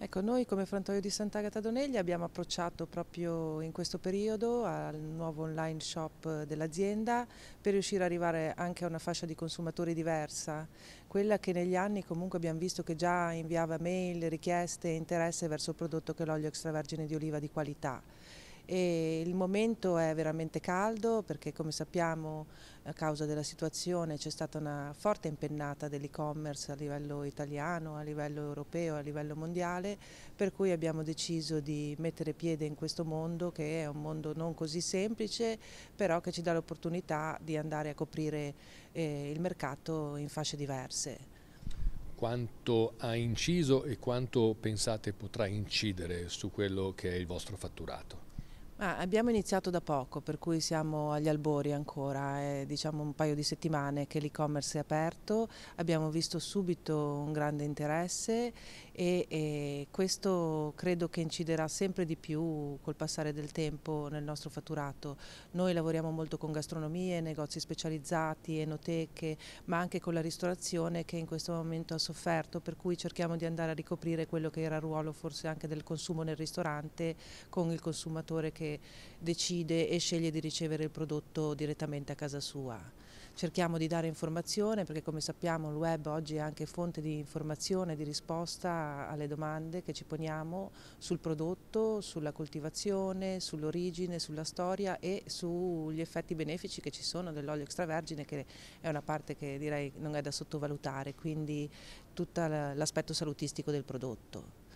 Ecco, noi come frantoio di Sant'Agata Doneglia abbiamo approcciato proprio in questo periodo al nuovo online shop dell'azienda per riuscire ad arrivare anche a una fascia di consumatori diversa, quella che negli anni comunque abbiamo visto che già inviava mail, richieste e interesse verso il prodotto che è l'olio extravergine di oliva di qualità. E il momento è veramente caldo perché come sappiamo a causa della situazione c'è stata una forte impennata dell'e-commerce a livello italiano, a livello europeo, a livello mondiale per cui abbiamo deciso di mettere piede in questo mondo che è un mondo non così semplice però che ci dà l'opportunità di andare a coprire eh, il mercato in fasce diverse quanto ha inciso e quanto pensate potrà incidere su quello che è il vostro fatturato? Ah, abbiamo iniziato da poco, per cui siamo agli albori ancora, è diciamo un paio di settimane che l'e-commerce è aperto, abbiamo visto subito un grande interesse e, e, questo credo che inciderà sempre di più col passare del tempo nel nostro fatturato. Noi lavoriamo molto con gastronomie, negozi specializzati, enoteche, ma anche con la ristorazione che in questo momento ha sofferto, per cui cerchiamo di andare a ricoprire quello che era il ruolo forse anche del consumo nel ristorante con il consumatore che che decide e sceglie di ricevere il prodotto direttamente a casa sua. Cerchiamo di dare informazione perché come sappiamo il web oggi è anche fonte di informazione, di risposta alle domande che ci poniamo sul prodotto, sulla coltivazione, sull'origine, sulla storia e sugli effetti benefici che ci sono dell'olio extravergine che è una parte che direi non è da sottovalutare, quindi tutto l'aspetto salutistico del prodotto.